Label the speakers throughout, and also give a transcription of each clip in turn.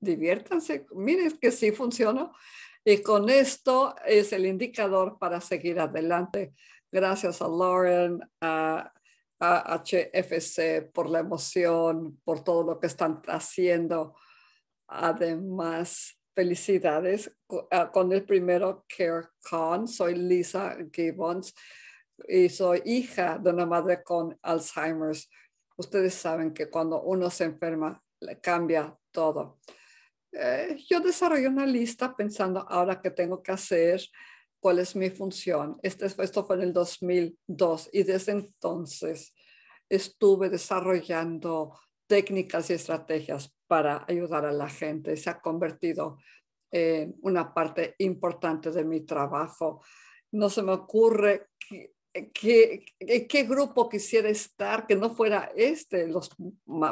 Speaker 1: diviértanse, miren que sí funcionó. Y con esto es el indicador para seguir adelante. Gracias a Lauren, a, a HFC por la emoción, por todo lo que están haciendo. Además, felicidades ah, con el primero CareCon. Soy Lisa Gibbons y soy hija de una madre con Alzheimer's. Ustedes saben que cuando uno se enferma, le cambia todo. Eh, yo desarrollé una lista pensando ahora que tengo que hacer, cuál es mi función. Este, esto fue en el 2002 y desde entonces estuve desarrollando técnicas y estrategias para ayudar a la gente. Se ha convertido en una parte importante de mi trabajo. No se me ocurre eh, qué, en eh, qué grupo quisiera estar, que no fuera este. Los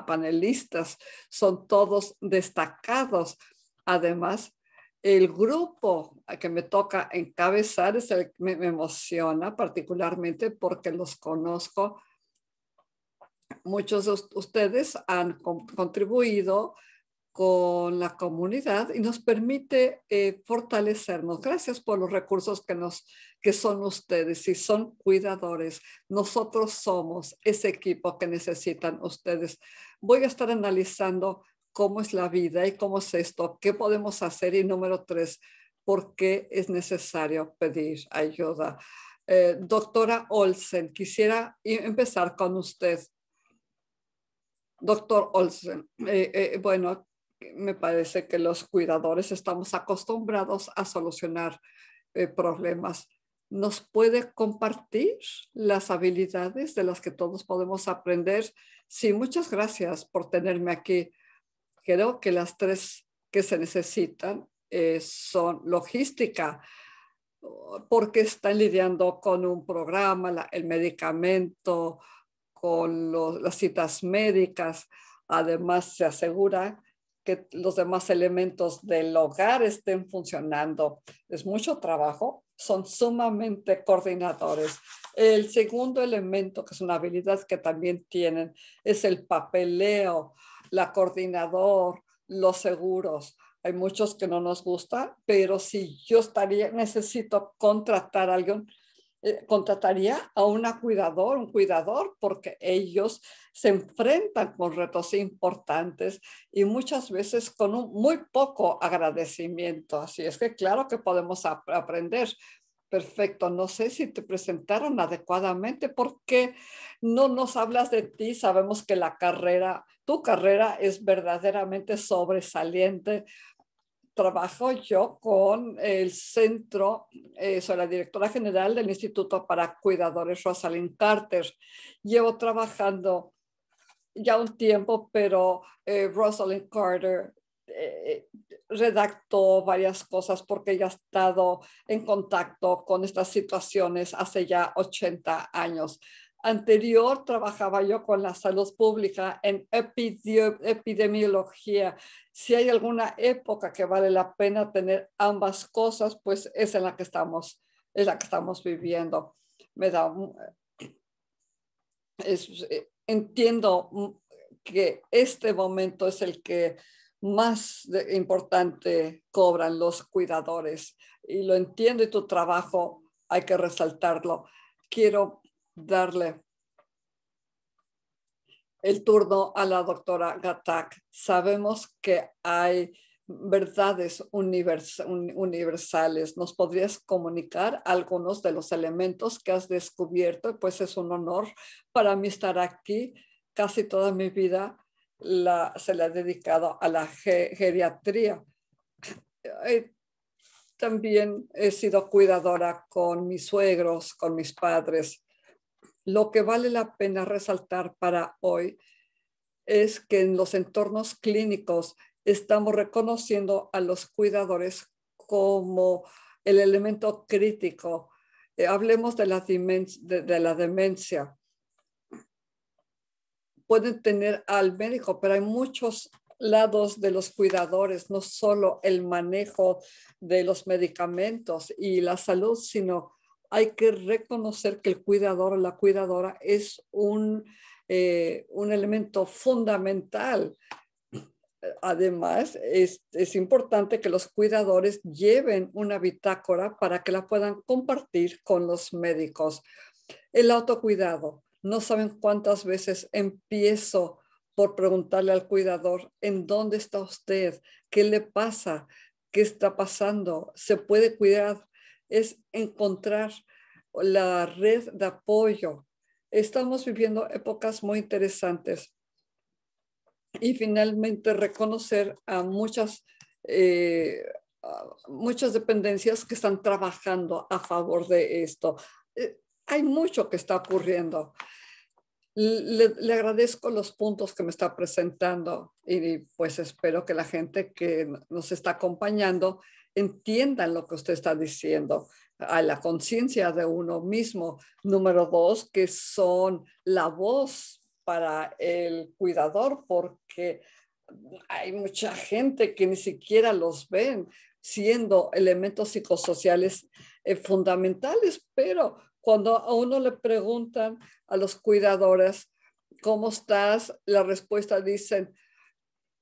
Speaker 1: panelistas son todos destacados. Además, el grupo que me toca encabezar es el que me, me emociona particularmente porque los conozco. Muchos de ustedes han contribuido con la comunidad y nos permite eh, fortalecernos. Gracias por los recursos que, nos, que son ustedes y son cuidadores. Nosotros somos ese equipo que necesitan ustedes. Voy a estar analizando cómo es la vida y cómo es esto, qué podemos hacer y número tres, por qué es necesario pedir ayuda. Eh, doctora Olsen, quisiera e-, empezar con usted. Doctor Olsen, eh, bueno, me parece que los cuidadores estamos acostumbrados a solucionar eh, problemas. ¿Nos puede compartir las habilidades de las que todos podemos aprender? Sí, muchas gracias por tenerme aquí. Creo que las tres que se necesitan eh, son logística, porque están lidiando con un programa, el medicamento, con las citas médicas. Además, se asegura que los demás elementos del hogar estén funcionando. Es mucho trabajo, son sumamente coordinadores. El segundo elemento, que es una habilidad que también tienen, es el papeleo, la coordinador, los seguros. Hay muchos que no nos gusta, pero si yo estaría, necesito contratar a alguien eh, contrataría a una cuidador, un cuidador, porque ellos se enfrentan con retos importantes y muchas veces con muy poco agradecimiento. Así es que claro que podemos aprender. Perfecto, no sé si te presentaron adecuadamente porque no nos hablas de ti. Sabemos que la carrera, tu carrera es verdaderamente sobresaliente trabajo yo con el centro, eh, soy la directora general del Instituto para Cuidadores Rosalind Carter. Llevo trabajando ya un tiempo, pero Rosalyn eh, Rosalind Carter eh, redactó varias cosas porque ella ha estado en contacto con estas situaciones hace ya 80 años anterior trabajaba yo con la salud pública en epidemiología. Si hay alguna época que vale la pena tener ambas cosas, pues es en la que estamos, es la que estamos viviendo. Me da, eh, entiendo que este momento es el que más importante cobran los cuidadores y lo entiendo y tu trabajo hay que resaltarlo. Quiero darle el turno a la doctora Gatak. Sabemos que hay verdades universales. ¿Nos podrías comunicar algunos de los elementos que has descubierto? Pues es un honor para mí estar aquí. Casi toda mi vida se la he dedicado a la geriatría. Eh, también he sido cuidadora con mis suegros, con mis padres. Lo que vale la pena resaltar para hoy es que en los entornos clínicos estamos reconociendo a los cuidadores como el elemento crítico. Eh, hablemos de la, la demencia. Pueden tener al médico, pero hay muchos lados de los cuidadores, no solo el manejo de los medicamentos y la salud, sino hay que reconocer que el cuidador o la cuidadora es un, eh, un elemento fundamental. Además, es, es, importante que los cuidadores lleven una bitácora para que la puedan compartir con los médicos. El autocuidado. No saben cuántas veces empiezo por preguntarle al cuidador, ¿en dónde está usted? ¿Qué le pasa? ¿Qué está pasando? ¿Se puede cuidar? es encontrar la red de apoyo. Estamos viviendo épocas muy interesantes y finalmente reconocer a muchas, eh, muchas dependencias que están trabajando a favor de esto. Eh, hay mucho que está ocurriendo. le, agradezco los puntos que me está presentando y pues espero que la gente que nos está acompañando entiendan lo que usted está diciendo, a la conciencia de uno mismo. Número dos, que son la voz para el cuidador, porque hay mucha gente que ni siquiera los ven siendo elementos psicosociales eh, fundamentales, pero cuando a uno le preguntan a los cuidadores, ¿cómo estás? La respuesta dicen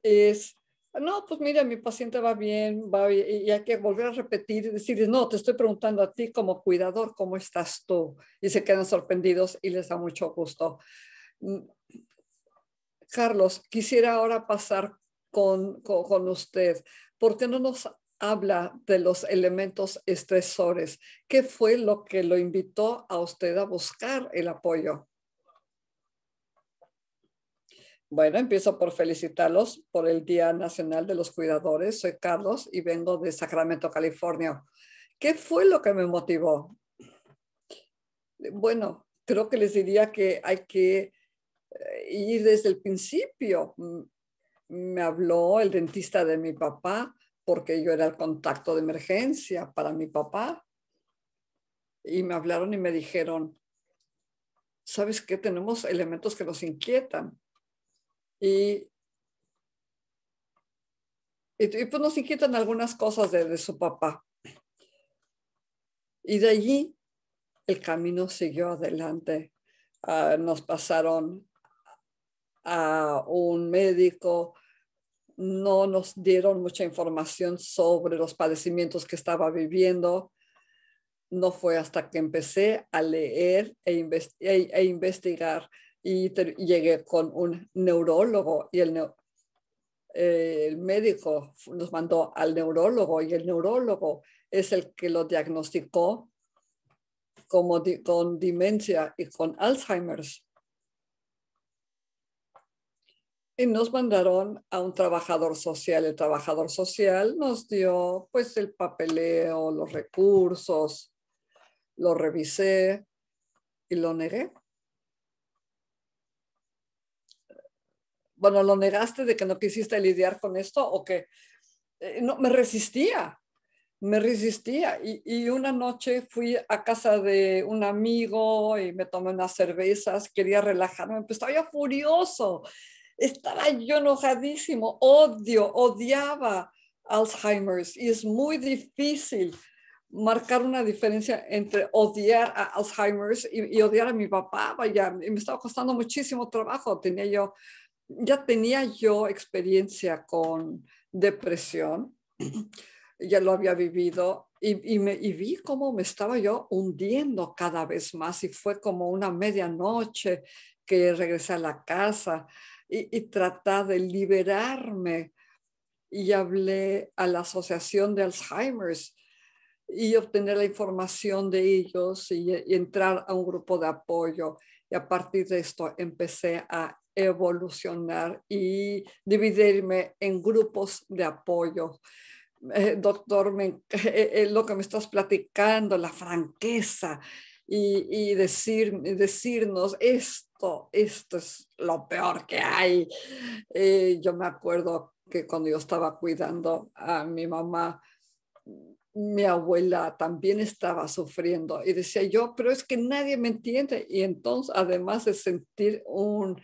Speaker 1: es, no, pues mira, mi paciente va bien, va bien, y hay que volver a repetir y decirles, no, te estoy preguntando a ti como cuidador, ¿cómo estás tú? Y se quedan sorprendidos y les da mucho gusto. Mm, Carlos, quisiera ahora pasar con, con usted. ¿Por qué no nos habla de los elementos estresores? ¿Qué fue lo que lo invitó a usted a buscar el apoyo? Bueno, empiezo por felicitarlos por el Día Nacional de los Cuidadores. Soy Carlos y vengo de Sacramento, California. ¿Qué fue lo que me motivó? Bueno, creo que les diría que hay que eh, ir desde el principio. Me habló el dentista de mi papá porque yo era el contacto de emergencia para mi papá. Y me hablaron y me dijeron, ¿sabes qué? Tenemos elementos que nos inquietan y, pues nos inquietan algunas cosas de, su papá. Y de allí el camino siguió adelante. Ah, nos pasaron a un médico, no nos dieron mucha información sobre los padecimientos que estaba viviendo. No fue hasta que empecé a leer e, e, e investigar y, llegué con un neurólogo y el, eh, el médico nos mandó al neurólogo y el neurólogo es el que lo diagnosticó como con demencia y con Alzheimer's. Y nos mandaron a un trabajador social. El trabajador social nos dio pues el papeleo, los recursos, lo revisé y lo negué. bueno, lo negaste de que no quisiste lidiar con esto o que eh, no, me resistía, me resistía. Y, y, una noche fui a casa de un amigo y me tomé unas cervezas, quería relajarme, estaba yo furioso, estaba yo enojadísimo, odio, odiaba Alzheimer's y es muy difícil marcar una diferencia entre odiar a Alzheimer's y, odiar a mi papá, vaya, me estaba costando muchísimo trabajo, tenía yo ya tenía yo experiencia con depresión, ya lo había vivido y, me, vi cómo me estaba yo hundiendo cada vez más y fue como una medianoche que regresé a la casa y, y de liberarme y hablé a la Asociación de Alzheimer y obtener la información de ellos y entrar a un grupo de apoyo. Y a partir de esto empecé a evolucionar y dividirme en grupos de apoyo. Eh, doctor, eh, eh, lo que me estás platicando, la franqueza y, decir, decirnos esto, esto es lo peor que hay. yo me acuerdo que cuando yo estaba cuidando a mi mamá, mi abuela también estaba sufriendo y decía yo, pero es que nadie me entiende. Y entonces, además de sentir un,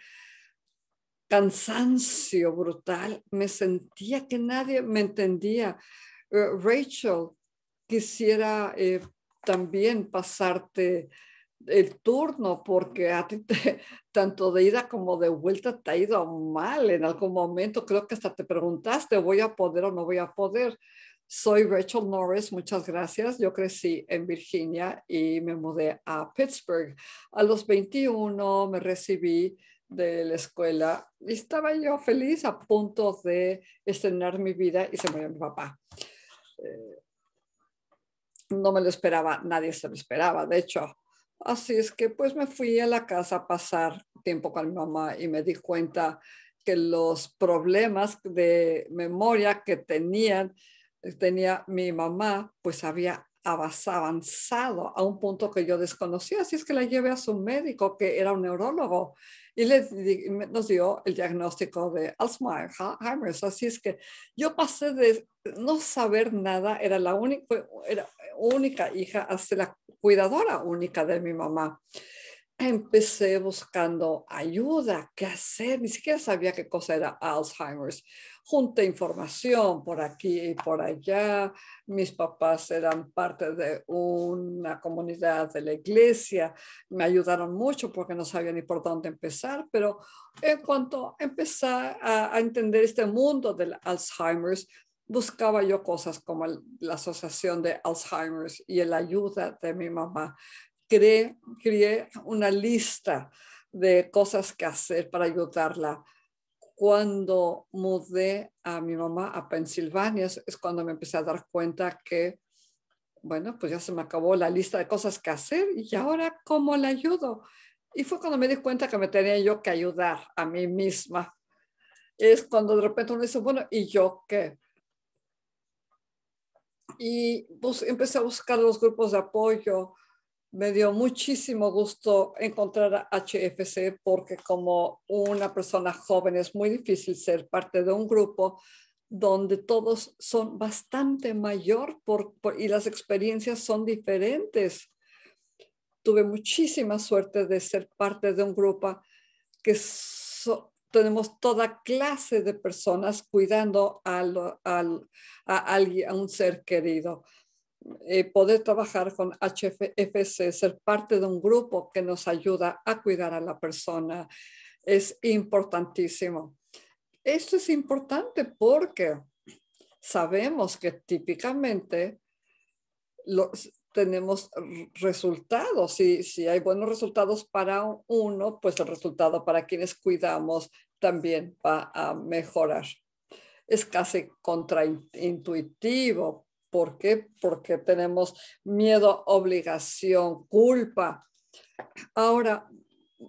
Speaker 1: cansancio brutal, me sentía que nadie me entendía. Eh, Rachel, quisiera eh, también pasarte el turno porque a ti tanto de ida como de vuelta te ha ido mal en algún momento. Creo que hasta te preguntaste, ¿voy a poder o no voy a poder? Soy Rachel Norris, muchas gracias. Yo crecí en Virginia y me mudé a Pittsburgh. A los 21 me recibí de la escuela y estaba yo feliz a punto de estrenar mi vida y se murió mi papá. Eh, no me lo esperaba, nadie se lo esperaba, de hecho. Así es que pues me fui a la casa a pasar tiempo con mi mamá y me di cuenta que los problemas de memoria que tenían, eh, tenía mi mamá, pues había avanzado a un punto que yo desconocía, así es que la llevé a su médico, que era un neurólogo, y le, nos dio el diagnóstico de Alzheimer Así es que yo pasé de no saber nada, era la única, única hija, hasta la cuidadora única de mi mamá empecé buscando ayuda, qué hacer, ni siquiera sabía qué cosa era Alzheimer's. Junté información por aquí y por allá. Mis papás eran parte de una comunidad de la iglesia. Me ayudaron mucho porque no sabía ni por dónde empezar, pero en cuanto empecé a, entender este mundo del Alzheimer's, buscaba yo cosas como la asociación de Alzheimer's y la ayuda de mi mamá, creé, una lista de cosas que hacer para ayudarla. Cuando mudé a mi mamá a Pensilvania, es cuando me empecé a dar cuenta que, bueno, pues ya se me acabó la lista de cosas que hacer y ahora cómo la ayudo. Y fue cuando me di cuenta que me tenía yo que ayudar a mí misma. Es cuando de repente uno dice, bueno, ¿y yo qué? Y pues empecé a buscar los grupos de apoyo, me dio muchísimo gusto encontrar a HFC porque como una persona joven es muy difícil ser parte de un grupo donde todos son bastante mayor y las experiencias son diferentes. Tuve muchísima suerte de ser parte de un grupo que tenemos toda clase de personas cuidando a, alguien, a un ser querido. Eh, poder trabajar con HFC, ser parte de un grupo que nos ayuda a cuidar a la persona, es importantísimo. Esto es importante porque sabemos que típicamente los, tenemos resultados. y si hay buenos resultados para uno, pues el resultado para quienes cuidamos también va a mejorar. Es casi contraintuitivo, ¿Por qué? Porque tenemos miedo, obligación, culpa. Ahora,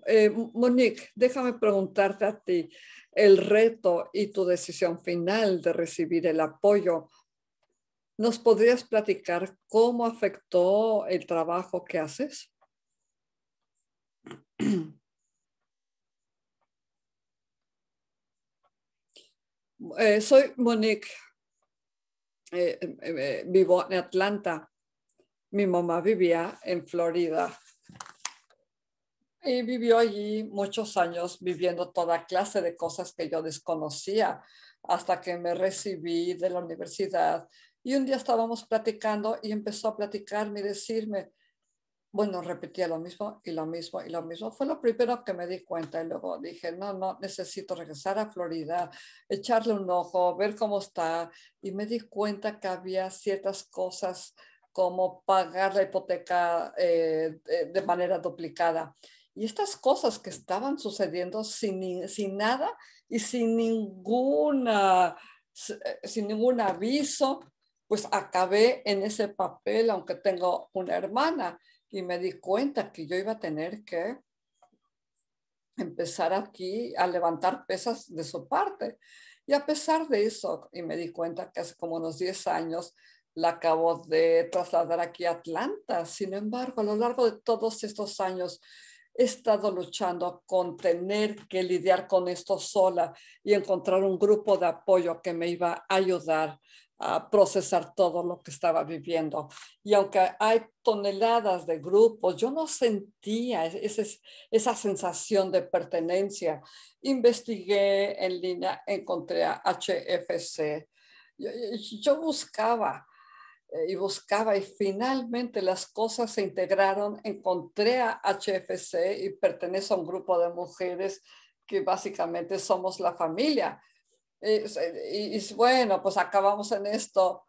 Speaker 1: eh, Monique, déjame preguntarte a ti el reto y tu decisión final de recibir el apoyo. ¿Nos podrías platicar cómo afectó el trabajo que haces? Eh, soy Monique eh, eh, eh, vivo en Atlanta. Mi mamá vivía en Florida. Y vivió allí muchos años viviendo toda clase de cosas que yo desconocía hasta que me recibí de la universidad. Y un día estábamos platicando y empezó a platicarme y decirme, bueno, repetía lo mismo y lo mismo y lo mismo. Fue lo primero que me di cuenta y luego dije, no, no, necesito regresar a Florida, echarle un ojo, ver cómo está. Y me di cuenta que había ciertas cosas como pagar la hipoteca eh, eh, de manera duplicada. Y estas cosas que estaban sucediendo sin, sin nada y sin ninguna, eh, sin ningún aviso, pues acabé en ese papel, aunque tengo una hermana y me di cuenta que yo iba a tener que empezar aquí a levantar pesas de su parte. Y a pesar de eso, y me di cuenta que hace como unos 10 años la acabo de trasladar aquí a Atlanta. Sin embargo, a lo largo de todos estos años he estado luchando con tener que lidiar con esto sola y encontrar un grupo de apoyo que me iba a ayudar a procesar todo lo que estaba viviendo. Y aunque hay toneladas de grupos, yo no sentía e-, esa sensación de pertenencia. Investigué en línea, encontré a HFC. Yo, buscaba eh, y buscaba y finalmente las cosas se integraron. Encontré a HFC y pertenece a un grupo de mujeres que básicamente somos la familia y, bueno, pues acabamos en esto.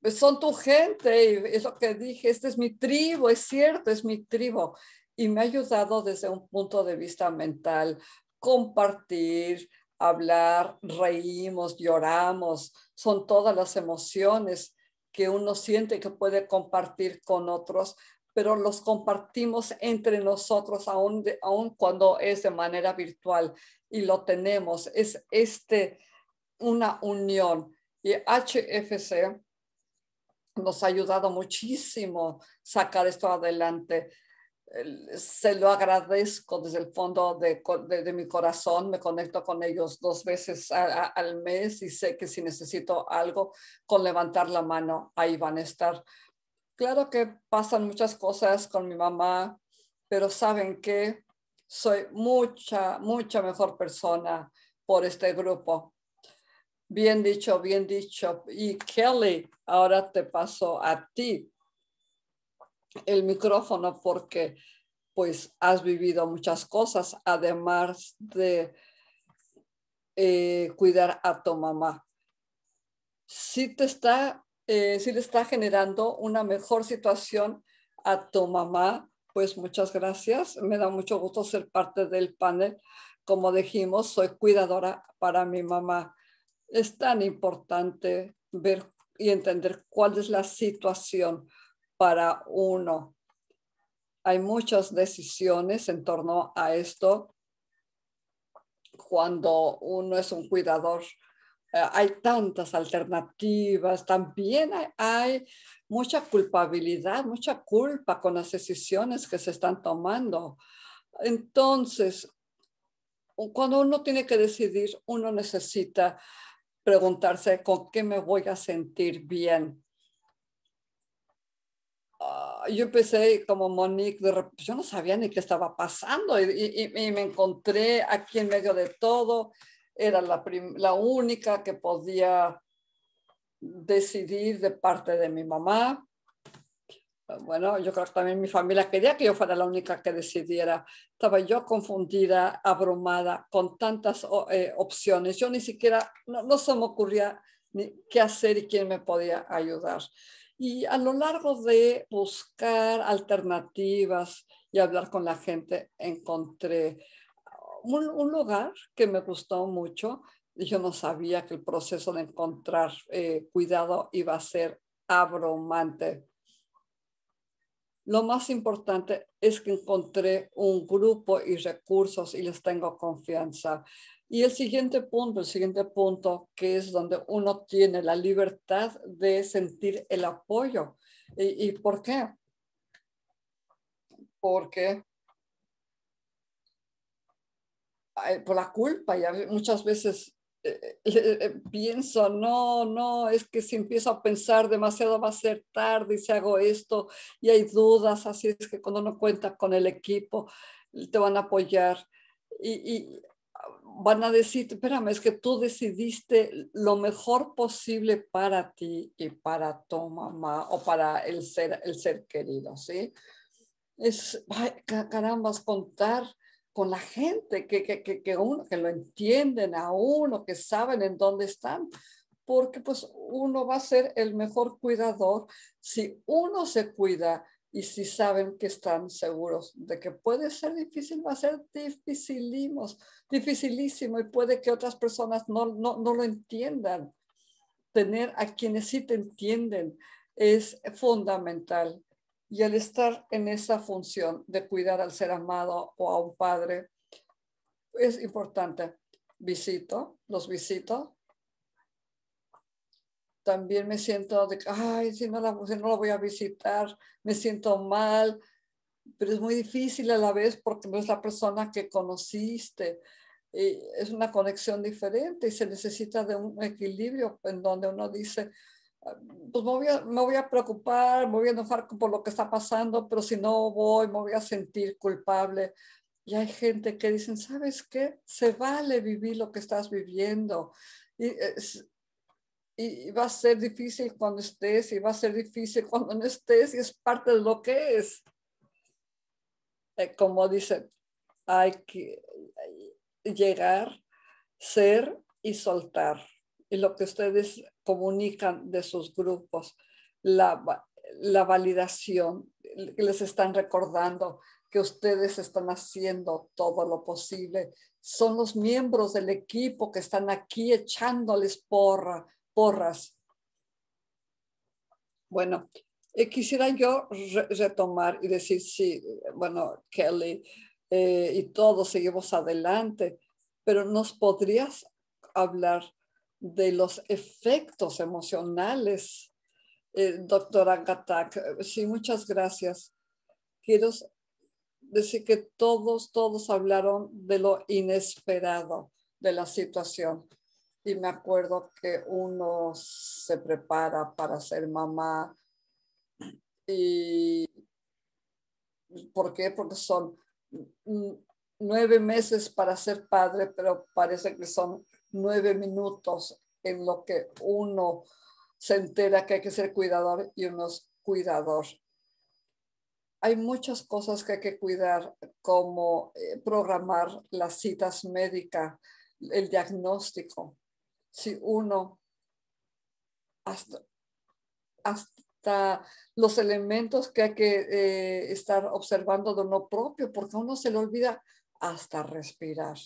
Speaker 1: Pues, son tu gente, y es lo que dije, este es mi tribu, es cierto, es mi tribu. Y me ha ayudado desde un punto de vista mental, compartir, hablar, reímos, lloramos, son todas las emociones que uno siente que puede compartir con otros pero los compartimos entre nosotros aún, cuando es de manera virtual y lo tenemos. Es este, una unión. Y HFC nos ha ayudado muchísimo sacar esto adelante. Se lo agradezco desde el fondo de, de, mi corazón. Me conecto con ellos dos veces al mes y sé que si necesito algo, con levantar la mano, ahí van a estar claro que pasan muchas cosas con mi mamá, pero saben que soy mucha, mucha mejor persona por este grupo. Bien dicho, bien dicho. Y Kelly, ahora te paso a ti el micrófono porque pues has vivido muchas cosas, además de eh, cuidar a tu mamá. Si te está eh, si le está generando una mejor situación a tu mamá, pues muchas gracias. Me da mucho gusto ser parte del panel. Como dijimos, soy cuidadora para mi mamá. Es tan importante ver y entender cuál es la situación para uno. Hay muchas decisiones en torno a esto cuando uno es un cuidador eh, hay tantas alternativas, también hay, mucha culpabilidad, mucha culpa con las decisiones que se están tomando. Entonces, cuando uno tiene que decidir, uno necesita preguntarse con qué me voy a sentir bien. Ah, yo empecé como Monique, yo no sabía ni qué estaba pasando y me encontré aquí en medio de todo era la, única que podía decidir de parte de mi mamá. Bueno, yo creo que también mi familia quería que yo fuera la única que decidiera. Estaba yo confundida, abrumada, con tantas eh, opciones. Yo ni siquiera, no, se me ocurría qué hacer y quién me podía ayudar. Y a lo largo de buscar alternativas y hablar con la gente, encontré un, lugar que me gustó mucho, y yo no sabía que el proceso de encontrar eh, cuidado iba a ser abrumante. Lo más importante es que encontré un grupo y recursos y les tengo confianza. Y el siguiente punto, el siguiente punto que es donde uno tiene la libertad de sentir el apoyo. y por qué? Porque Eh, por la culpa, y muchas veces eh, eh, pienso, no, no, es que si empiezo a pensar demasiado va a ser tarde y si hago esto y hay dudas, así es que cuando no cuentas con el equipo te van a apoyar y, van a decir, espérame, es que tú decidiste lo mejor posible para ti y para tu mamá o para el ser, el ser querido, ¿sí? Es, carambas, contar con la gente que, que, que, que, uno, que lo entienden a uno, que saben en dónde están, porque pues uno va a ser el mejor cuidador si uno se cuida y si saben que están seguros de que puede ser difícil, va a ser dificilísimo, dificilísimo y puede que otras personas no, no, no lo entiendan. Tener a quienes sí te entienden es fundamental y al estar en esa función de cuidar al ser amado o a un padre, es importante. Visito, los visito. También me siento de, ay, si no, la, no voy a visitar, me siento mal, pero es muy difícil a la vez porque no es la persona que conociste. es una conexión diferente y se necesita de un equilibrio en donde uno dice, pues me voy, a, preocupar, me voy a enojar por lo que está pasando, pero si no voy, me voy a sentir culpable. Y hay gente que dicen, ¿sabes qué? Se vale vivir lo que estás viviendo. Y, va a ser difícil cuando estés y va a ser difícil cuando no estés y es parte de lo que es. Eh, como dicen, hay que llegar, ser y soltar lo que ustedes comunican de sus grupos, la, validación, les están recordando que ustedes están haciendo todo lo posible. Son los miembros del equipo que están aquí echándoles porras. Bueno, eh, quisiera yo retomar y decir, sí, bueno, Kelly eh, y todos seguimos adelante, pero ¿nos podrías hablar de los efectos emocionales. Eh, doctora Gatak, eh, sí, muchas gracias. Quiero decir que todos, todos hablaron de lo inesperado de la situación. Y me acuerdo que uno se prepara para ser mamá. ¿Y por qué? Porque son mm, nueve meses para ser padre, pero parece que son nueve minutos en lo que uno se entera que hay que ser cuidador y uno es cuidador. Hay muchas cosas que hay que cuidar, como eh, programar las citas médicas, el diagnóstico. Si uno hasta, los elementos que hay que eh, estar observando de uno propio, porque uno se le olvida hasta respirar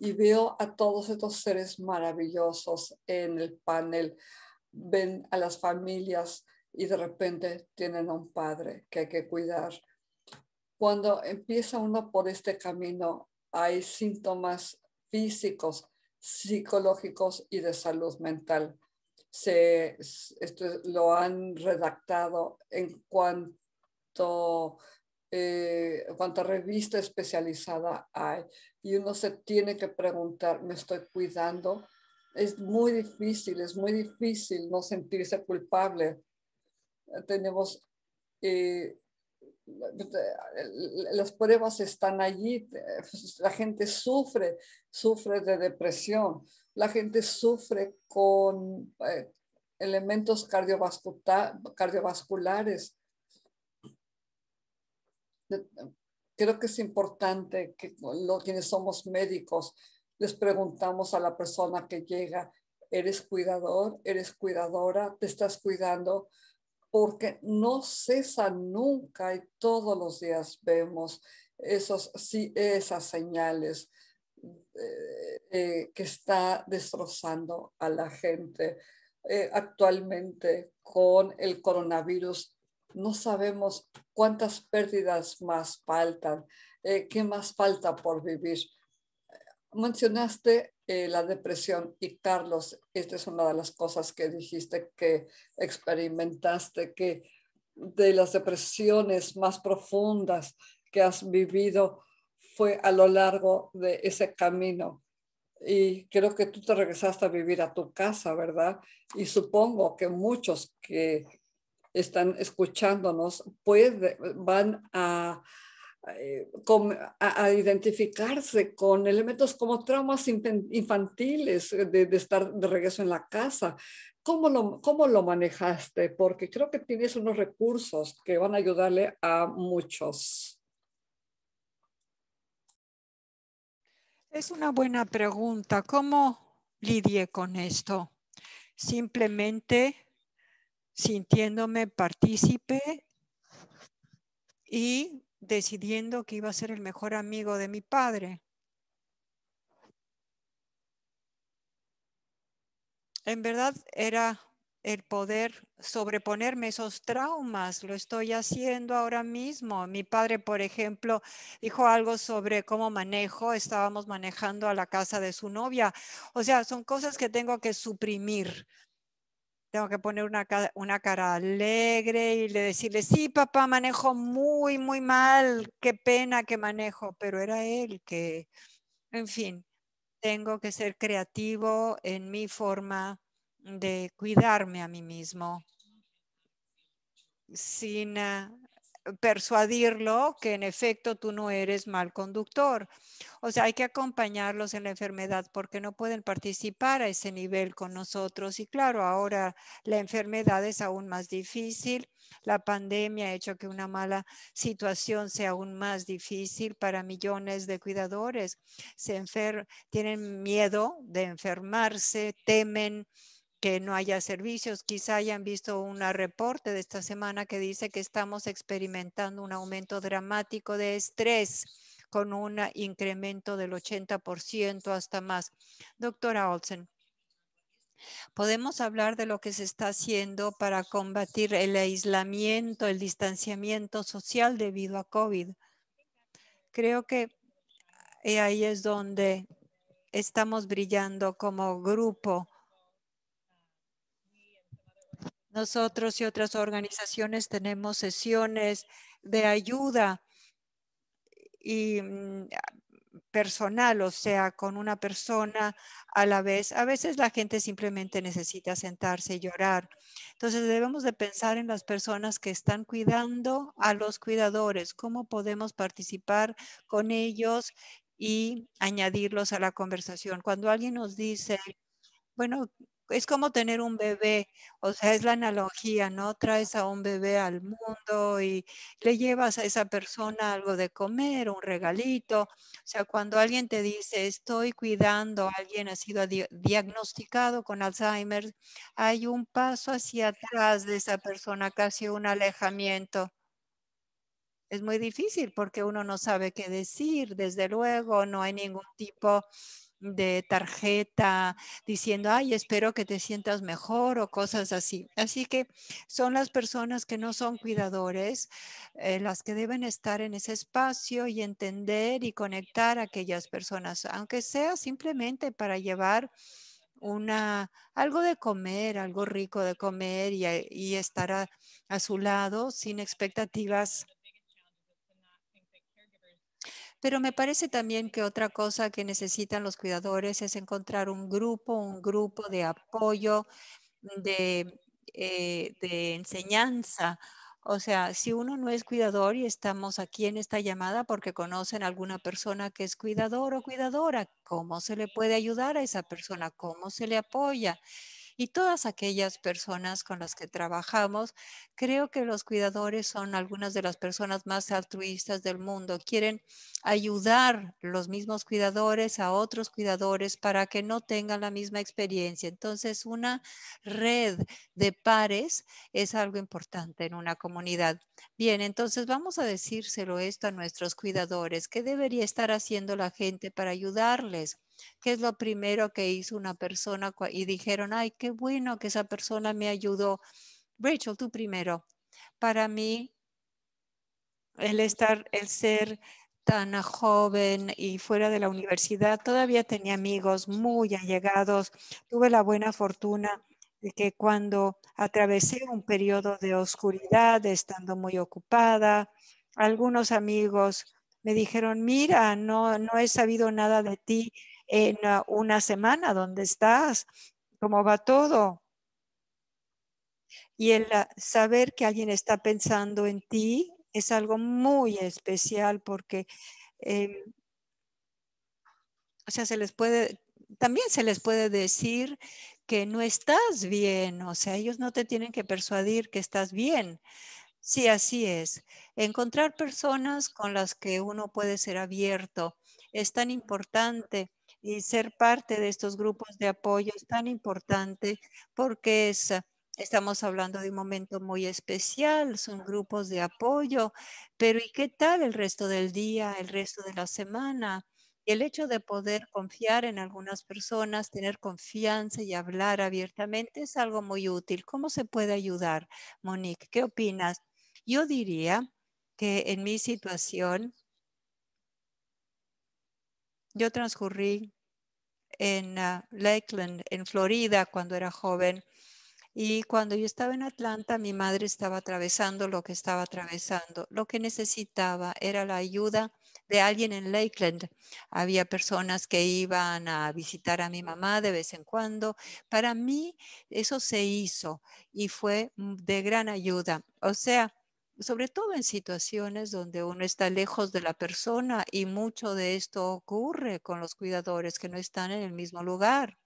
Speaker 1: y veo a todos estos seres maravillosos en el panel, ven a las familias y de repente tienen a un padre que hay que cuidar. Cuando empieza uno por este camino, hay síntomas físicos, psicológicos y de salud mental. Se, lo han redactado en cuanto eh, cuánta revista especializada hay y uno se tiene que preguntar, ¿me estoy cuidando? Es muy difícil, es muy difícil no sentirse culpable. Tenemos, eh, las pruebas están allí, la gente sufre, sufre de depresión, la gente sufre con eh, elementos cardiovasculares creo que es importante que los quienes somos médicos les preguntamos a la persona que llega, ¿eres cuidador? ¿Eres cuidadora? ¿Te estás cuidando? Porque no cesa nunca y todos los días vemos esos, sí, esas señales eh, eh, que está destrozando a la gente. Eh, actualmente con el coronavirus no sabemos cuántas pérdidas más faltan, eh, qué más falta por vivir. Mencionaste eh, la depresión y Carlos, esta es una de las cosas que dijiste que experimentaste, que de las depresiones más profundas que has vivido fue a lo largo de ese camino. Y creo que tú te regresaste a vivir a tu casa, ¿verdad? Y supongo que muchos que están escuchándonos, van eh, a, identificarse con elementos como traumas infantiles de, estar de regreso en la casa. ¿Cómo lo, ¿Cómo lo manejaste? Porque creo que tienes unos recursos que van a ayudarle a muchos.
Speaker 2: Es una buena pregunta. ¿Cómo lidié con esto? Simplemente sintiéndome partícipe y decidiendo que iba a ser el mejor amigo de mi padre. En verdad era el poder sobreponerme esos traumas. Lo estoy haciendo ahora mismo. Mi padre, por ejemplo, dijo algo sobre cómo manejo. Estábamos manejando a la casa de su novia. O sea, son cosas que tengo que suprimir tengo que poner una, cara alegre y le decirle, sí, papá, manejo muy, muy mal, qué pena que manejo, pero era él que, en fin, tengo que ser creativo en mi forma de cuidarme a mí mismo sin ah, persuadirlo que en efecto tú no eres mal conductor. O sea, hay que acompañarlos en la enfermedad porque no pueden participar a ese nivel con nosotros. Y claro, ahora la enfermedad es aún más difícil. La pandemia ha hecho que una mala situación sea aún más difícil para millones de cuidadores. Se tienen miedo de enfermarse, temen que no haya servicios. Quizá hayan visto un reporte de esta semana que dice que estamos experimentando un aumento dramático de estrés con un incremento del 80% hasta más. Doctora Olsen, ¿podemos hablar de lo que se está haciendo para combatir el aislamiento, el distanciamiento social debido a COVID? Creo que eh, ahí es donde estamos brillando como grupo Nosotros y otras organizaciones tenemos sesiones de ayuda y mm, personal, o sea, con una persona a la vez. A veces la gente simplemente necesita sentarse y llorar. Entonces debemos de pensar en las personas que están cuidando a los cuidadores, cómo podemos participar con ellos y añadirlos a la conversación. Cuando alguien nos dice, bueno, es como tener un bebé, o sea, es la analogía, ¿no? Traes a un bebé al mundo y le llevas a esa persona algo de comer, un regalito. O sea, cuando alguien te dice, estoy cuidando, alguien ha sido diagnosticado con Alzheimer, hay un paso hacia atrás de esa persona, casi un alejamiento es muy difícil porque uno no sabe qué decir, desde luego, no hay ningún tipo de tarjeta diciendo, ay, espero que te sientas mejor o cosas así. Así que son las personas que no son cuidadores eh, las que deben estar en ese espacio y entender y conectar a aquellas personas, aunque sea simplemente para llevar una, algo de comer, algo rico de comer y, estar a su lado sin expectativas pero me parece también que otra cosa que necesitan los cuidadores es encontrar un grupo, un grupo de apoyo, de, eh, enseñanza. O sea, si uno no es cuidador y estamos aquí en esta llamada porque conocen a alguna persona que es cuidador o cuidadora, ¿cómo se le puede ayudar a esa persona? ¿Cómo se le apoya? y todas aquellas personas con las que trabajamos. Creo que los cuidadores son algunas de las personas más altruistas del mundo. Quieren ayudar los mismos cuidadores a otros cuidadores para que no tengan la misma experiencia. Entonces, una red de pares es algo importante en una comunidad. Bien, entonces vamos a decírselo esto a nuestros cuidadores. ¿Qué debería estar haciendo la gente para ayudarles? ¿Qué es lo primero que hizo una persona? Y dijeron, ay, qué bueno que esa persona me ayudó. Rachel, tú primero. Para mí, el estar, el ser tan joven y fuera de la universidad, todavía tenía amigos muy allegados. Tuve la buena fortuna de que cuando atravesé un periodo de oscuridad, estando muy ocupada, algunos amigos me dijeron, mira, no he sabido nada de ti en una semana, ¿dónde estás? ¿Cómo va todo? Y el ah, saber que alguien está pensando en ti es algo muy especial porque, em, o sea, se les puede, también se les puede decir que no estás bien, o sea, ellos no te tienen que persuadir que estás bien. Sí, así es. Encontrar personas con las que uno puede ser abierto es tan importante y ser parte de estos grupos de apoyo es tan importante porque ah, estamos hablando de un momento muy especial, son grupos de apoyo, pero ¿y qué tal el resto del día, el resto de la semana? el hecho de poder confiar en algunas personas, tener confianza y hablar abiertamente es algo muy útil. ¿Cómo se puede ayudar, Monique? ¿Qué opinas? Yo diría que en mi situación yo transcurrí en ah, Lakeland, en Florida, cuando era joven. Y cuando yo estaba en Atlanta, mi madre estaba atravesando lo que estaba atravesando. Lo que necesitaba era la ayuda de alguien en Lakeland. Había personas que iban a visitar a mi mamá de vez en cuando. Para mí eso se hizo y fue de gran ayuda. O sea, sobre todo en situaciones donde uno está lejos de la persona y mucho de esto ocurre con los cuidadores que no están en el mismo lugar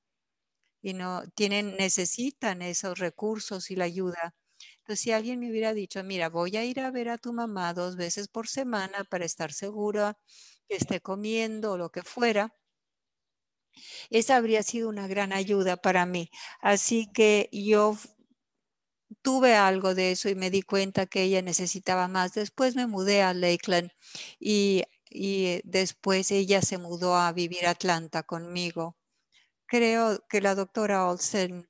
Speaker 2: y no tienen, necesitan esos recursos y la ayuda. Entonces, si alguien me hubiera dicho, mira, voy a ir a ver a tu mamá dos veces por semana para estar segura que esté comiendo o lo que fuera, esa habría sido una gran ayuda para mí. Así que yo tuve algo de eso y me di cuenta que ella necesitaba más. Después me mudé a Lakeland y, después ella se mudó a vivir a Atlanta conmigo. Creo que la doctora Olsen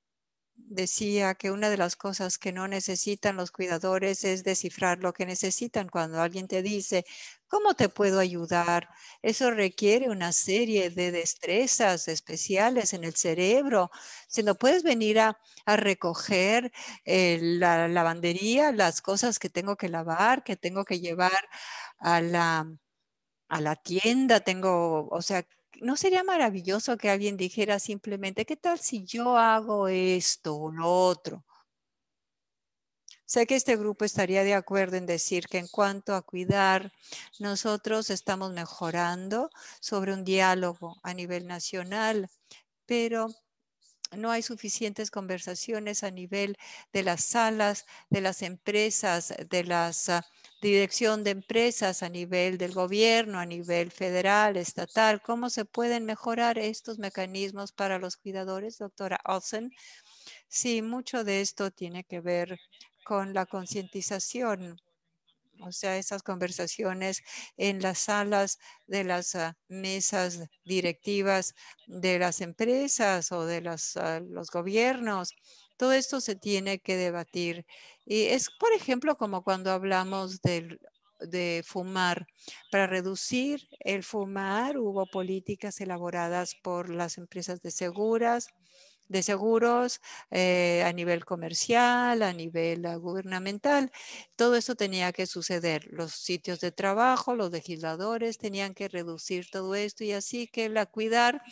Speaker 2: decía que una de las cosas que no necesitan los cuidadores es descifrar lo que necesitan. Cuando alguien te dice, ¿cómo te puedo ayudar? Eso requiere una serie de destrezas especiales en el cerebro. Si no puedes venir a, recoger eh, la lavandería, las cosas que tengo que lavar, que tengo que llevar a la a la tienda, tengo, o sea, ¿no sería maravilloso que alguien dijera simplemente, ¿qué tal si yo hago esto o lo otro? Sé que este grupo estaría de acuerdo en decir que en cuanto a cuidar, nosotros estamos mejorando sobre un diálogo a nivel nacional, pero no hay suficientes conversaciones a nivel de las salas, de las empresas, de las ah, dirección de empresas a nivel del gobierno, a nivel federal, estatal? ¿Cómo se pueden mejorar estos mecanismos para los cuidadores, doctora Olsen? Sí, mucho de esto tiene que ver con la concientización o sea, esas conversaciones en las salas de las ah, mesas directivas de las empresas o de ah, los gobiernos todo esto se tiene que debatir. Y es, por ejemplo, como cuando hablamos de fumar. Para reducir el fumar hubo políticas elaboradas por las empresas de seguras de seguros eh, a nivel comercial, a nivel ah, gubernamental. Todo eso tenía que suceder. Los sitios de trabajo, los legisladores tenían que reducir todo esto y así que la cuidar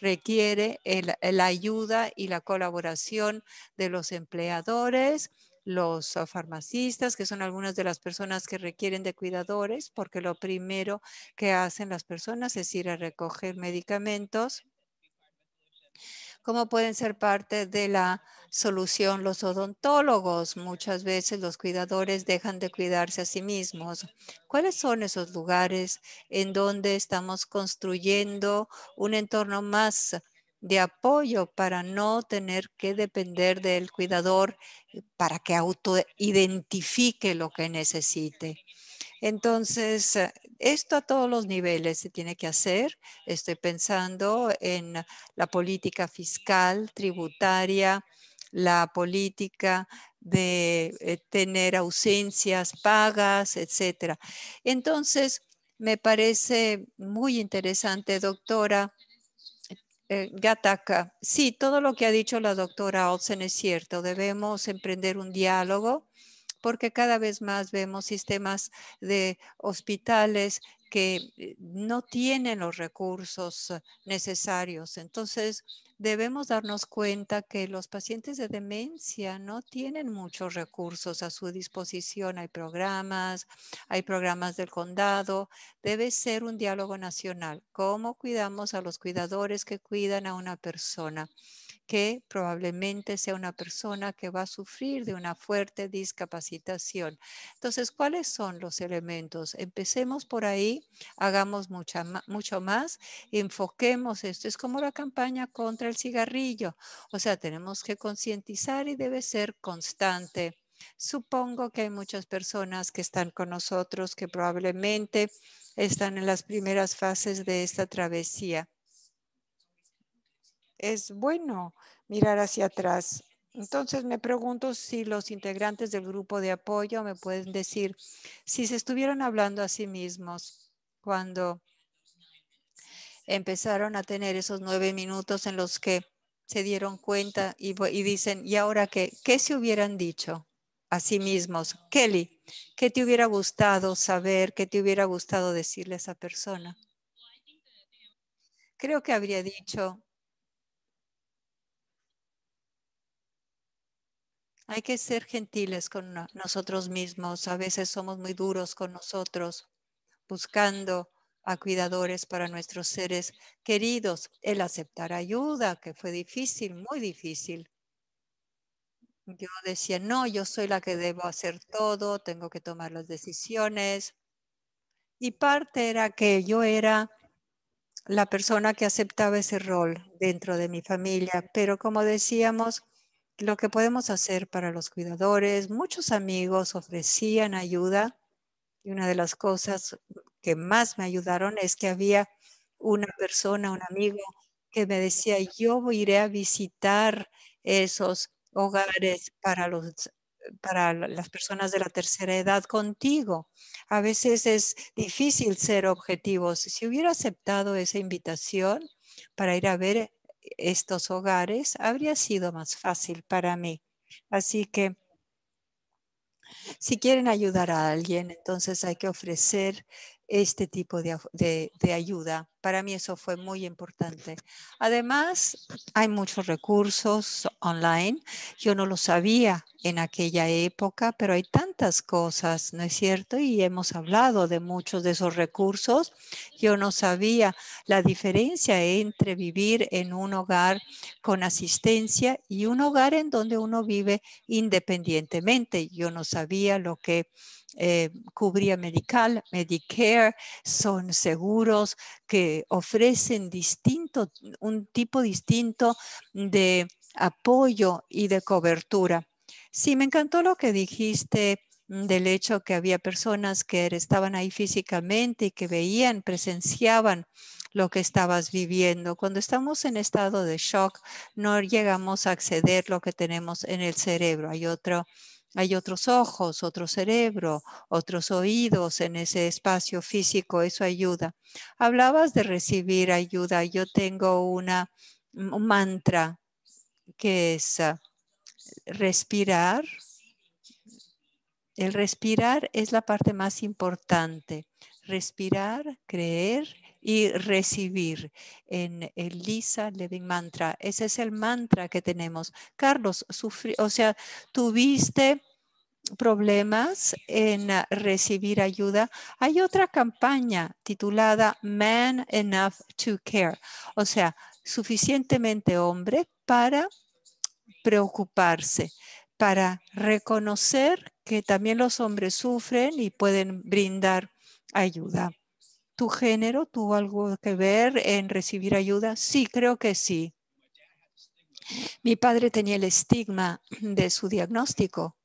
Speaker 2: requiere la ayuda y la colaboración de los empleadores, los ah, farmacistas, que son algunas de las personas que requieren de cuidadores, porque lo primero que hacen las personas es ir a recoger medicamentos cómo pueden ser parte de la solución los odontólogos. Muchas veces los cuidadores dejan de cuidarse a sí mismos. ¿Cuáles son esos lugares en donde estamos construyendo un entorno más de apoyo para no tener que depender del cuidador eh, para que autoidentifique lo que necesite? Entonces, eh, esto a todos los niveles se tiene que hacer. Estoy pensando en la política fiscal, tributaria, la política de eh, tener ausencias, pagas, etcétera. Entonces, me parece muy interesante, doctora eh, Gataka. Sí, todo lo que ha dicho la doctora Olsen es cierto. Debemos emprender un diálogo porque cada vez más vemos sistemas de hospitales que eh, no tienen los recursos eh, necesarios. Entonces, debemos darnos cuenta que los pacientes de demencia no tienen muchos recursos a su disposición. Hay programas, hay programas del condado. Debe ser un diálogo nacional. ¿Cómo cuidamos a los cuidadores que cuidan a una persona? que probablemente sea una persona que va a sufrir de una fuerte discapacitación. Entonces, ¿cuáles son los elementos? Empecemos por ahí, hagamos mucho más, enfoquemos esto. Es como la campaña contra el cigarrillo. O sea, tenemos que concientizar y debe ser constante. Supongo que hay muchas personas que están con nosotros que probablemente están en las primeras fases de esta travesía es bueno mirar hacia atrás. Entonces me pregunto si los integrantes del grupo de apoyo me pueden decir si se estuvieron hablando a sí mismos cuando empezaron a tener esos nueve minutos en los que se dieron cuenta y, dicen, ¿y ahora qué? ¿Qué se hubieran dicho a sí mismos? Kelly, ¿qué te hubiera gustado saber? ¿Qué te hubiera gustado decirle a esa persona? Creo que habría dicho, Hay que ser gentiles con nosotros mismos. A veces somos muy duros con nosotros, buscando a cuidadores para nuestros seres queridos. El aceptar ayuda, que fue difícil, muy difícil. Yo decía, no, yo soy la que debo hacer todo, tengo que tomar las decisiones. Y parte era que yo era la persona que aceptaba ese rol dentro de mi familia. Pero como decíamos, lo que podemos hacer para los cuidadores. Muchos amigos ofrecían ayuda y una de las cosas que más me ayudaron es que había una persona, un amigo, que me decía, yo iré a visitar esos hogares para, los, para las personas de la tercera edad contigo. A veces es difícil ser objetivos. Si hubiera aceptado esa invitación para ir a ver estos hogares, habría sido más fácil para mí. Así que si quieren ayudar a alguien, entonces hay que ofrecer este tipo de, ayuda. Para mí eso fue muy importante. Además, hay muchos recursos online. Yo no lo sabía en aquella época, pero hay tantas cosas, ¿no es cierto? Y hemos hablado de muchos de esos recursos. Yo no sabía la diferencia entre vivir en un hogar con asistencia y un hogar en donde uno vive independientemente. Yo no sabía lo que eh, cubría medical, Medicare, son seguros que ofrecen distinto, un tipo distinto de apoyo y de cobertura. Sí, me encantó lo que dijiste mm, del hecho que había personas que estaban ahí físicamente y que veían, presenciaban lo que estabas viviendo. Cuando estamos en estado de shock, no llegamos a acceder lo que tenemos en el cerebro. Hay otro hay otros ojos, otro cerebro, otros oídos en ese espacio físico, eso ayuda. Hablabas de recibir ayuda. Yo tengo una, mm, mantra que es ah, respirar. El respirar es la parte más importante. Respirar, creer y recibir en el Lisa Living Mantra. Ese es el mantra que tenemos. Carlos, o sea, tuviste problemas en ah, recibir ayuda, hay otra campaña titulada Man Enough to Care, o sea, suficientemente hombre para preocuparse, para reconocer que también los hombres sufren y pueden brindar ayuda. ¿Tu género tuvo algo que ver en recibir ayuda? Sí, creo que sí. Mi padre tenía el estigma de su diagnóstico.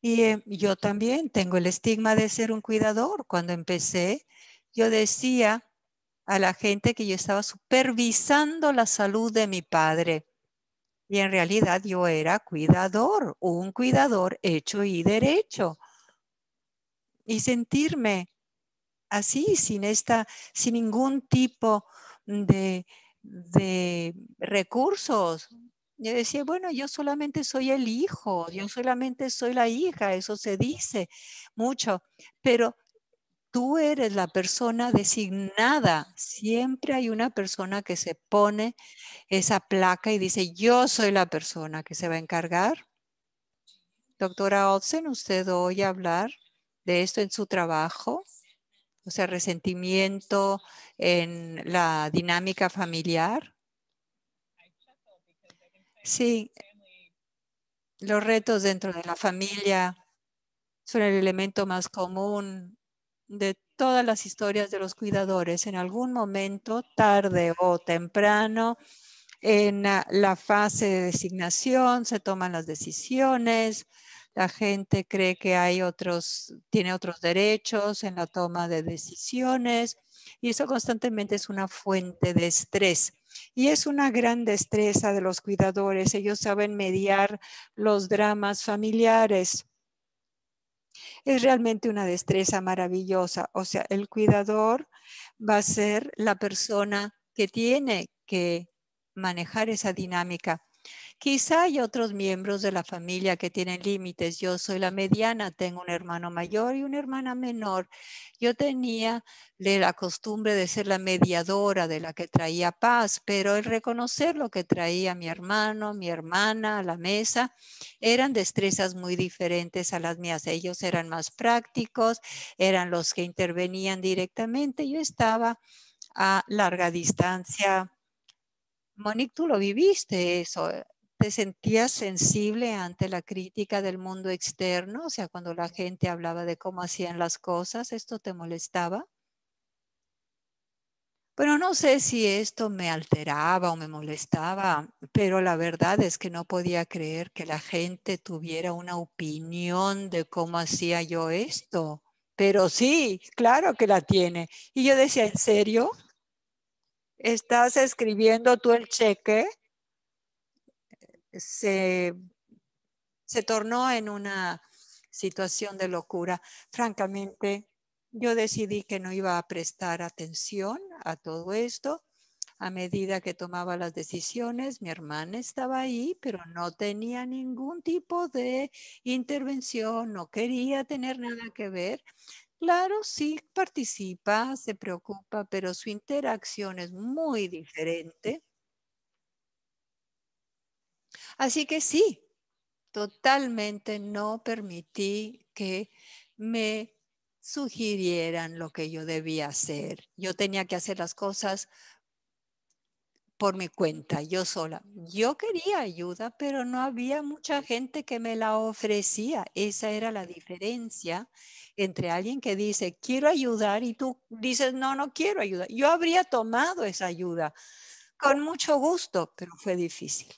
Speaker 2: Y eh, yo también tengo el estigma de ser un cuidador. Cuando empecé, yo decía a la gente que yo estaba supervisando la salud de mi padre. Y en realidad yo era cuidador, un cuidador hecho y derecho y sentirme así, sin esta, sin ningún tipo de, de recursos. Yo decía, bueno, yo solamente soy el hijo, yo solamente soy la hija, eso se dice mucho, pero tú eres la persona designada. Siempre hay una persona que se pone esa placa y dice, yo soy la persona que se va a encargar. Doctora Olsen, usted hoy hablar de esto en su trabajo? O sea, resentimiento en la dinámica familiar. Sí, los retos dentro de la familia son el elemento más común de todas las historias de los cuidadores. En algún momento, tarde o temprano, en la fase de designación se toman las decisiones, la gente cree que hay otros, tiene otros derechos en la toma de decisiones y eso constantemente es una fuente de estrés. Y es una gran destreza de los cuidadores. Ellos saben mediar los dramas familiares. Es realmente una destreza maravillosa. O sea, el cuidador va a ser la persona que tiene que manejar esa dinámica. Quizá hay otros miembros de la familia que tienen límites. Yo soy la mediana, tengo un hermano mayor y una hermana menor. Yo tenía la costumbre de ser la mediadora de la que traía paz, pero el reconocer lo que traía mi hermano, mi hermana a la mesa, eran destrezas muy diferentes a las mías. Ellos eran más prácticos, eran los que intervenían directamente. Yo estaba a larga distancia. Monique, tú lo viviste eso, eh, ¿Te sentías sensible ante la crítica del mundo externo? O sea, cuando la gente hablaba de cómo hacían las cosas, ¿esto te molestaba? Bueno, no sé si esto me alteraba o me molestaba, pero la verdad es que no podía creer que la gente tuviera una opinión de cómo hacía yo esto. Pero sí, claro que la tiene. Y yo decía, ¿en serio? ¿Estás escribiendo tú el cheque? se, se tornó en una situación de locura. Francamente, yo decidí que no iba a prestar atención a todo esto. A medida que tomaba las decisiones, mi hermana estaba ahí, pero no tenía ningún tipo de intervención, no quería tener nada que ver. Claro, sí participa, se preocupa, pero su interacción es muy diferente Así que sí, totalmente no permití que me sugirieran lo que yo debía hacer. Yo tenía que hacer las cosas por mi cuenta, yo sola. Yo quería ayuda, pero no había mucha gente que me la ofrecía. Esa era la diferencia entre alguien que dice, quiero ayudar, y tú dices, no, no quiero ayuda. Yo habría tomado esa ayuda con mucho gusto, pero fue difícil.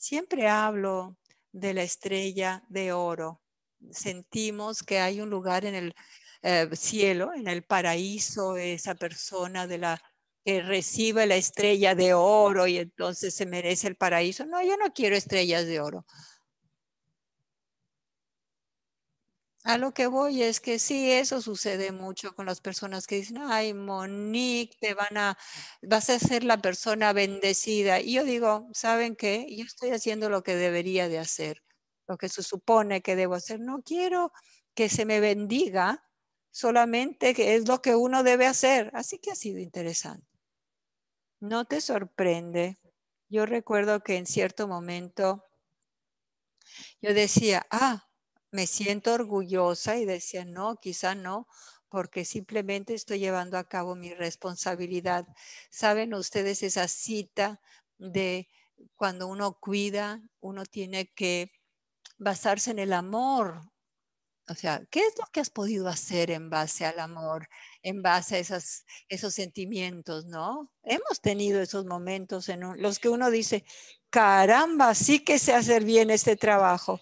Speaker 2: Siempre hablo de la estrella de oro. Sentimos que hay un lugar en el eh, cielo, en el paraíso, esa persona de la que recibe la estrella de oro y entonces se merece el paraíso. No, yo no quiero estrellas de oro. A lo que voy es que sí, eso sucede mucho con las personas que dicen, ay, Monique, te van a, vas a ser la persona bendecida. Y yo digo, ¿saben qué? Yo estoy haciendo lo que debería de hacer, lo que se supone que debo hacer. No quiero que se me bendiga, solamente que es lo que uno debe hacer. Así que ha sido interesante. No te sorprende. Yo recuerdo que en cierto momento yo decía, ah, me siento orgullosa y decía, no, quizá no, porque simplemente estoy llevando a cabo mi responsabilidad. Saben ustedes esa cita de cuando uno cuida, uno tiene que basarse en el amor. O sea, ¿qué es lo que has podido hacer en base al amor, en base a esos sentimientos, no? Hemos tenido esos momentos en los que uno dice, caramba, sí que se hacer bien este trabajo.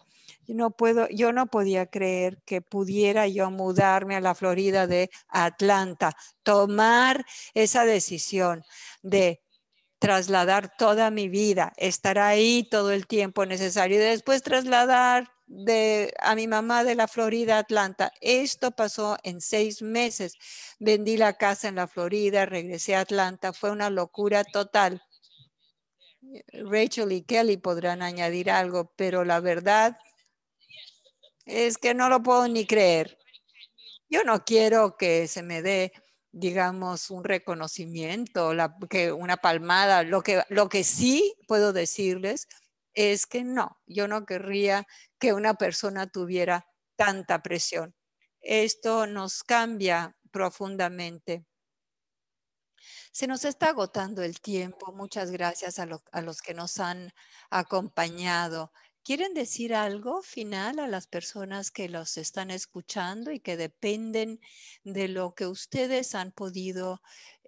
Speaker 2: Yo no puedo, yo no podía creer que pudiera yo mudarme a la Florida de Atlanta, tomar esa decisión de trasladar toda mi vida, estar ahí todo el tiempo necesario y después trasladar a mi mamá de la Florida a Atlanta. Esto pasó en seis meses. Vendí la casa en la Florida, regresé a Atlanta. Fue una locura total. Rachel y Kelly podrán añadir algo, pero la verdad es que no lo puedo ni creer. Yo no quiero que se me dé, digamos, un reconocimiento, que una palmada. Lo que, lo que sí puedo decirles es que no, yo no querría que una persona tuviera tanta presión. Esto nos cambia profundamente. Se nos está agotando el tiempo. Muchas gracias a, a los que nos han acompañado. ¿Quieren decir algo final a las personas que los están escuchando y que dependen de lo que ustedes han podido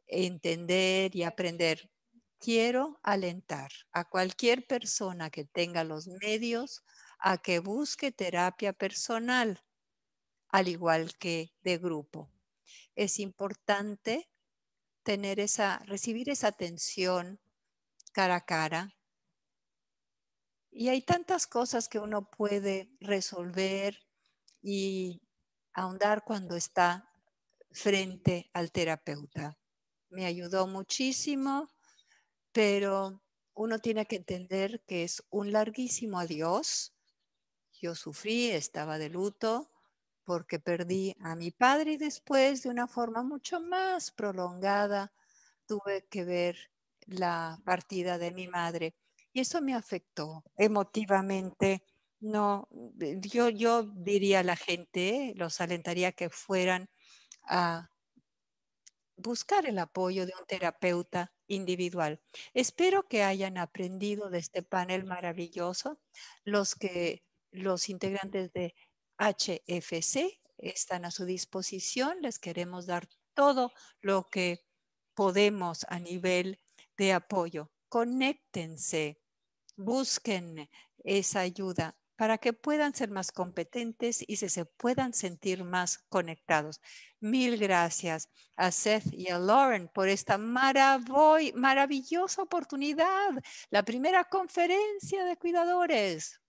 Speaker 2: entender y aprender? Quiero alentar a cualquier persona que tenga los medios a que busque terapia personal, al igual que de grupo. Es importante tener recibir esa atención cara a cara y hay tantas cosas que uno puede resolver y ahondar cuando está frente al terapeuta. Me ayudó muchísimo, pero uno tiene que entender que es un larguísimo adiós. Yo sufrí, estaba de luto porque perdí a mi padre y después de una forma mucho más prolongada tuve que ver la partida de mi madre. Y eso me afectó emotivamente. No, eh, yo, yo diría a la gente, los alentaría que fueran a buscar el apoyo de un terapeuta individual. Espero que hayan aprendido de este panel maravilloso los que los integrantes de HFC están a su disposición. Les queremos dar todo lo que podemos a nivel de apoyo. Conéctense, busquen esa ayuda para que puedan ser más competentes y se, se puedan sentir más conectados. Mil gracias a Seth y a Lauren por esta maravillosa oportunidad, la primera conferencia de cuidadores.